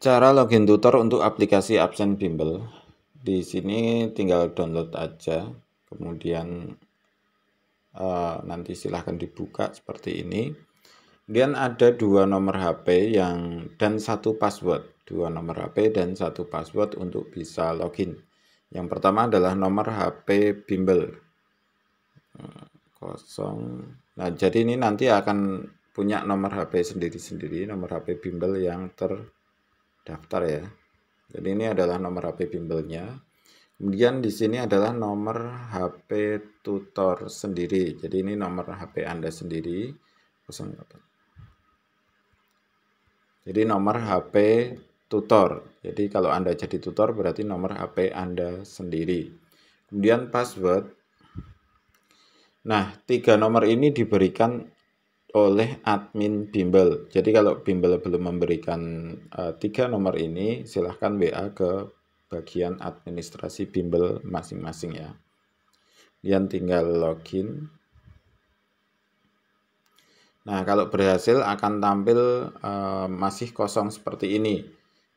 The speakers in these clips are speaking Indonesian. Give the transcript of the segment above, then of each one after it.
Cara login tutor untuk aplikasi absen bimbel. Di sini tinggal download aja, kemudian uh, nanti silahkan dibuka seperti ini. Kemudian ada dua nomor HP yang dan satu password, dua nomor HP dan satu password untuk bisa login. Yang pertama adalah nomor HP bimbel kosong. Nah jadi ini nanti akan punya nomor HP sendiri-sendiri, nomor HP bimbel yang ter daftar ya. Jadi ini adalah nomor HP bimbelnya. Kemudian di sini adalah nomor HP tutor sendiri. Jadi ini nomor HP Anda sendiri. Jadi nomor HP tutor. Jadi kalau Anda jadi tutor berarti nomor HP Anda sendiri. Kemudian password. Nah, tiga nomor ini diberikan oleh admin bimbel. Jadi kalau bimbel belum memberikan uh, tiga nomor ini, silahkan WA ke bagian administrasi bimbel masing-masing ya. Kalian tinggal login. Nah, kalau berhasil akan tampil uh, masih kosong seperti ini.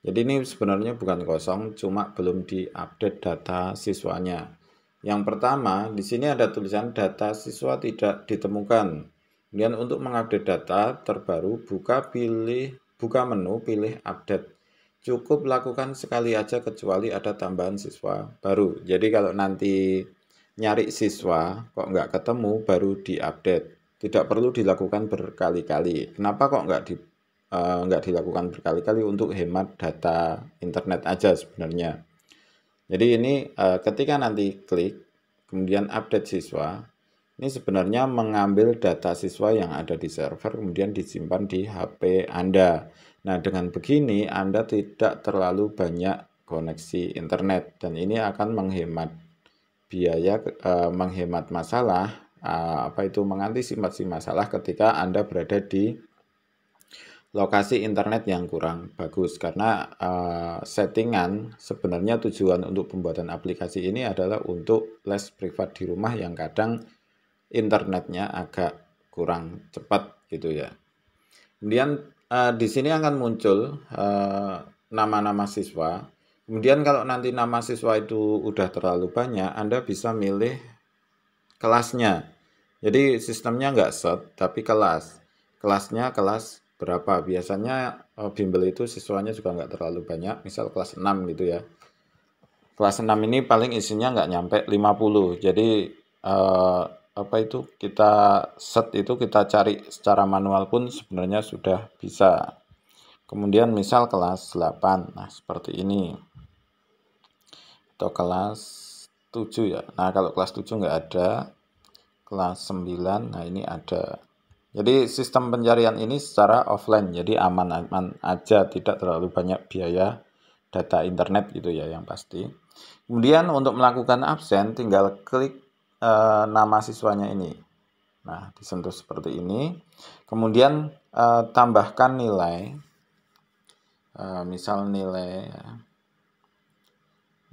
Jadi ini sebenarnya bukan kosong, cuma belum diupdate data siswanya. Yang pertama, di sini ada tulisan data siswa tidak ditemukan. Kemudian untuk mengupdate data terbaru, buka pilih buka menu, pilih update. Cukup lakukan sekali aja kecuali ada tambahan siswa baru. Jadi kalau nanti nyari siswa kok nggak ketemu baru diupdate. Tidak perlu dilakukan berkali-kali. Kenapa kok nggak di uh, dilakukan berkali-kali untuk hemat data internet aja sebenarnya. Jadi ini uh, ketika nanti klik kemudian update siswa, ini sebenarnya mengambil data siswa yang ada di server kemudian disimpan di HP Anda. Nah, dengan begini Anda tidak terlalu banyak koneksi internet dan ini akan menghemat biaya eh, menghemat masalah eh, apa itu mengantisipasi masalah ketika Anda berada di lokasi internet yang kurang bagus karena uh, settingan sebenarnya tujuan untuk pembuatan aplikasi ini adalah untuk les privat di rumah yang kadang internetnya agak kurang cepat gitu ya. Kemudian uh, di sini akan muncul nama eh, nama-nama siswa. Kemudian kalau nanti nama siswa itu udah terlalu banyak, Anda bisa milih kelasnya. Jadi sistemnya nggak set, tapi kelas. Kelasnya kelas berapa. Biasanya uh, bimbel itu siswanya juga nggak terlalu banyak, misal kelas 6 gitu ya. Kelas 6 ini paling isinya nggak nyampe 50, jadi uh, apa itu kita set itu kita cari secara manual pun sebenarnya sudah bisa kemudian misal kelas 8 nah seperti ini atau kelas 7 ya nah kalau kelas 7 nggak ada kelas 9 nah ini ada jadi sistem pencarian ini secara offline, jadi aman-aman aja, tidak terlalu banyak biaya data internet gitu ya yang pasti. Kemudian untuk melakukan absen tinggal klik e, nama siswanya ini. Nah, disentuh seperti ini. Kemudian e, tambahkan nilai. E, misal nilai ya.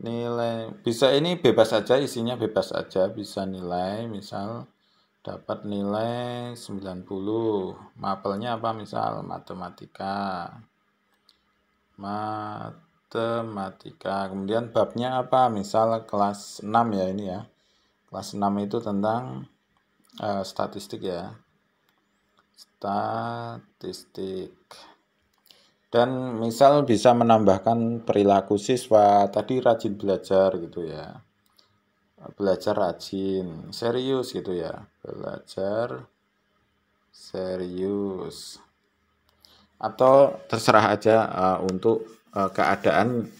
nilai bisa ini bebas aja isinya bebas aja bisa nilai misal dapat nilai 90 mapelnya apa misal matematika matematika kemudian babnya apa misal kelas 6 ya ini ya kelas 6 itu tentang uh, statistik ya statistik dan misal bisa menambahkan perilaku siswa tadi rajin belajar gitu ya belajar rajin serius gitu ya belajar serius atau terserah aja uh, untuk uh, keadaan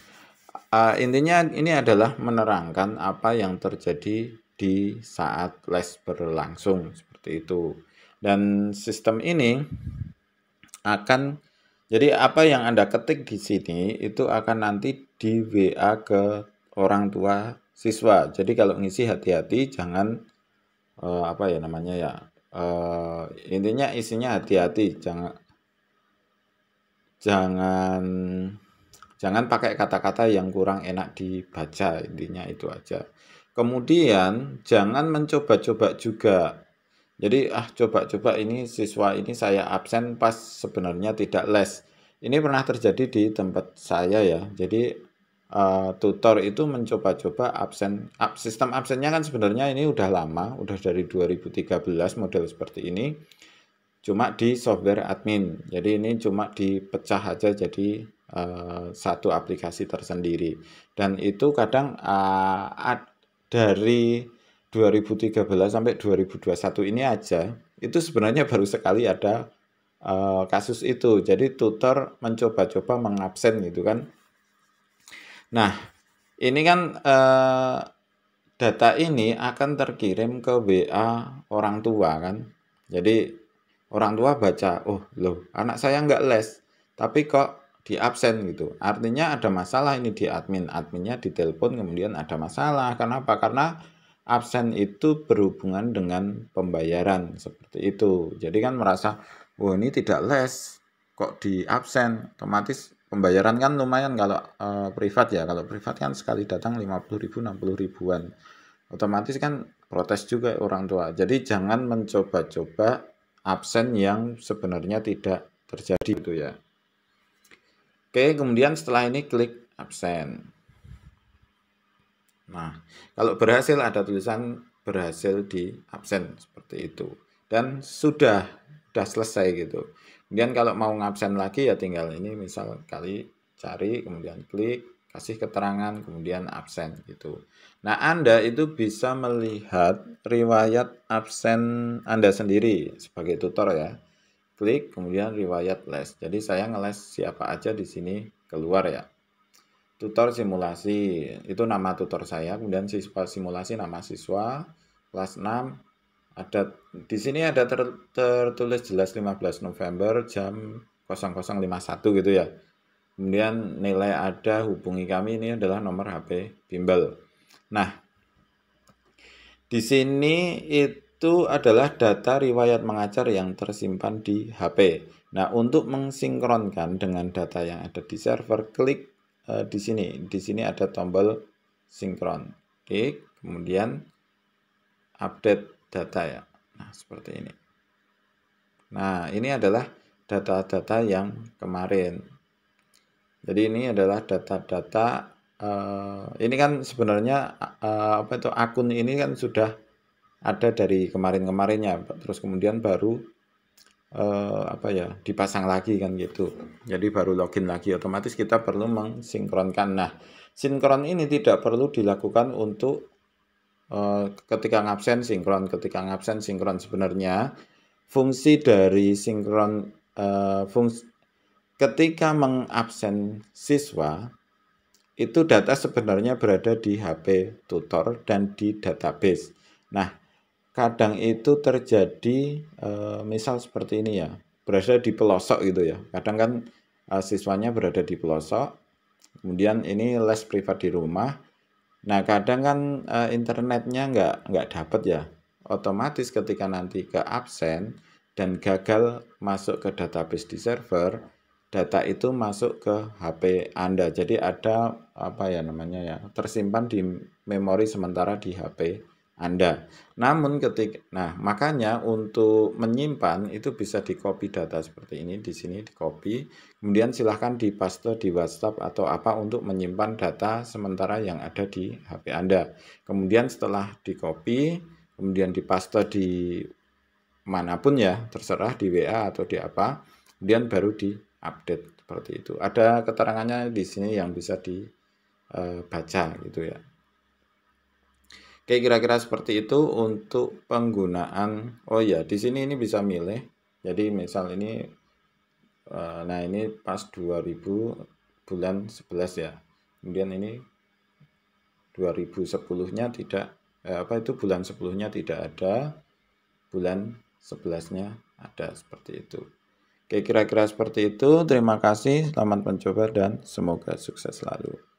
uh, intinya ini adalah menerangkan apa yang terjadi di saat les berlangsung seperti itu. Dan sistem ini akan jadi apa yang Anda ketik di sini itu akan nanti di WA ke orang tua siswa. Jadi kalau ngisi hati-hati jangan uh, apa ya namanya ya. Uh, intinya isinya hati-hati jangan jangan jangan pakai kata-kata yang kurang enak dibaca intinya itu aja. Kemudian jangan mencoba-coba juga. Jadi ah coba-coba ini siswa ini saya absen pas sebenarnya tidak les. Ini pernah terjadi di tempat saya ya. Jadi uh, tutor itu mencoba-coba absen. Ab, sistem absennya kan sebenarnya ini udah lama, udah dari 2013 model seperti ini. Cuma di software admin. Jadi ini cuma dipecah aja jadi uh, satu aplikasi tersendiri. Dan itu kadang uh, ad, dari 2013 sampai 2021 ini aja itu sebenarnya baru sekali ada uh, kasus itu. Jadi tutor mencoba-coba mengabsen gitu kan. Nah, ini kan uh, data ini akan terkirim ke WA orang tua kan. Jadi orang tua baca, oh loh anak saya nggak les, tapi kok di absen gitu. Artinya ada masalah ini di admin, adminnya ditelepon kemudian ada masalah. Kenapa? Karena absen itu berhubungan dengan pembayaran seperti itu. Jadi kan merasa, wah ini tidak les, kok di absen, otomatis pembayaran kan lumayan kalau uh, privat ya. Kalau privat kan sekali datang 50 ribu, 60 ribuan. Otomatis kan protes juga orang tua. Jadi jangan mencoba-coba absen yang sebenarnya tidak terjadi itu ya. Oke, kemudian setelah ini klik absen. Nah, kalau berhasil ada tulisan berhasil di absen seperti itu. Dan sudah, sudah selesai gitu. Kemudian kalau mau ngabsen lagi ya tinggal ini misal kali cari, kemudian klik, kasih keterangan, kemudian absen gitu. Nah, Anda itu bisa melihat riwayat absen Anda sendiri sebagai tutor ya klik kemudian riwayat les. Jadi saya ngeles siapa aja di sini keluar ya. Tutor simulasi itu nama tutor saya, kemudian siswa simulasi nama siswa kelas 6 ada di sini ada ter, tertulis jelas 15 November jam 0051 gitu ya. Kemudian nilai ada hubungi kami ini adalah nomor HP bimbel. Nah, di sini itu itu adalah data riwayat mengajar yang tersimpan di HP. Nah, untuk mensinkronkan dengan data yang ada di server, klik eh, di sini. Di sini ada tombol sinkron. Klik, kemudian update data ya. Nah, seperti ini. Nah, ini adalah data-data yang kemarin. Jadi ini adalah data-data uh, ini kan sebenarnya uh, apa itu akun ini kan sudah ada dari kemarin-kemarinnya terus kemudian baru eh, apa ya dipasang lagi kan gitu jadi baru login lagi otomatis kita perlu mengsinkronkan nah sinkron ini tidak perlu dilakukan untuk eh, ketika ngabsen sinkron ketika ngabsen sinkron sebenarnya fungsi dari sinkron eh, fungsi ketika mengabsen siswa itu data sebenarnya berada di HP tutor dan di database. Nah, kadang itu terjadi eh, misal seperti ini ya berada di pelosok gitu ya kadang kan eh, siswanya berada di pelosok kemudian ini les privat di rumah nah kadang kan eh, internetnya nggak nggak dapat ya otomatis ketika nanti ke absen dan gagal masuk ke database di server data itu masuk ke HP Anda jadi ada apa ya namanya ya tersimpan di memori sementara di HP anda. Namun ketik, nah makanya untuk menyimpan itu bisa di copy data seperti ini di sini di copy kemudian silahkan paste di WhatsApp atau apa untuk menyimpan data sementara yang ada di HP Anda. Kemudian setelah di copy kemudian di paste di manapun ya terserah di WA atau di apa kemudian baru di update seperti itu. Ada keterangannya di sini yang bisa dibaca eh, gitu ya. Oke, kira-kira seperti itu untuk penggunaan. Oh ya, di sini ini bisa milih. Jadi misal ini eh, nah ini pas 2000 bulan 11 ya. Kemudian ini 2010-nya tidak eh, apa itu bulan 10-nya tidak ada, bulan 11-nya ada seperti itu. Oke, kira-kira seperti itu. Terima kasih, selamat mencoba dan semoga sukses selalu.